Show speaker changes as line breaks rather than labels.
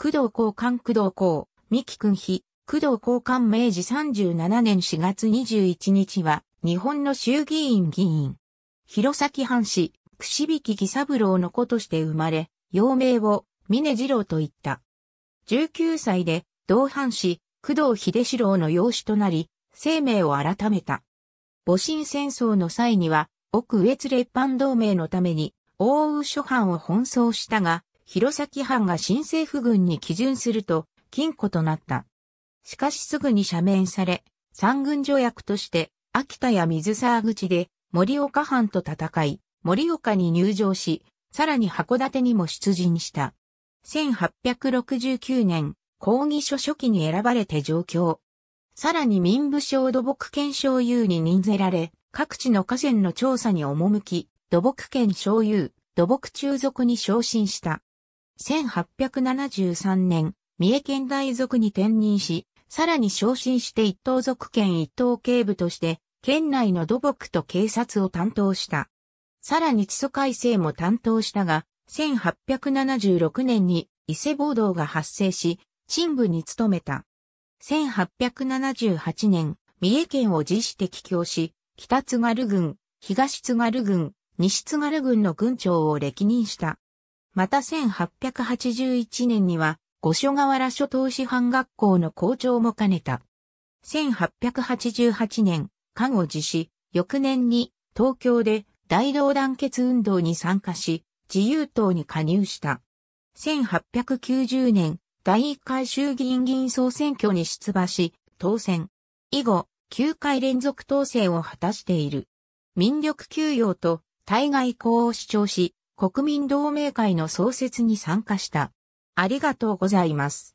工藤公換工藤公、三木君比、工藤公換明治37年4月21日は、日本の衆議院議員。弘前藩士、串引き義三郎の子として生まれ、幼名を、峰次郎と言った。19歳で、同藩士、工藤秀四郎の養子となり、生命を改めた。戊辰戦争の際には、奥越列藩同盟のために、奥羽諸藩を奔走したが、弘前藩が新政府軍に基準すると、禁錮となった。しかしすぐに赦免され、三軍条約として、秋田や水沢口で、森岡藩と戦い、森岡に入城し、さらに函館にも出陣した。1869年、抗議書初期に選ばれて上京。さらに民部省土木県省有に任ぜられ、各地の河川の調査に赴き、土木県省有、土木中属に昇進した。1873年、三重県大族に転任し、さらに昇進して一等族県一等警部として、県内の土木と警察を担当した。さらに地租改正も担当したが、1876年に伊勢暴動が発生し、陳部に勤めた。1878年、三重県を自主的教し、北津軽郡、東津軽郡、西津軽郡の郡長を歴任した。また1881年には、五所川原諸島師範学校の校長も兼ねた。1888年、加護寺市、翌年に東京で大同団結運動に参加し、自由党に加入した。1890年、第1回衆議院議員総選挙に出馬し、当選。以後、9回連続当選を果たしている。民力休養と対外交を主張し、国民同盟会の創設に参加した。ありがとうございます。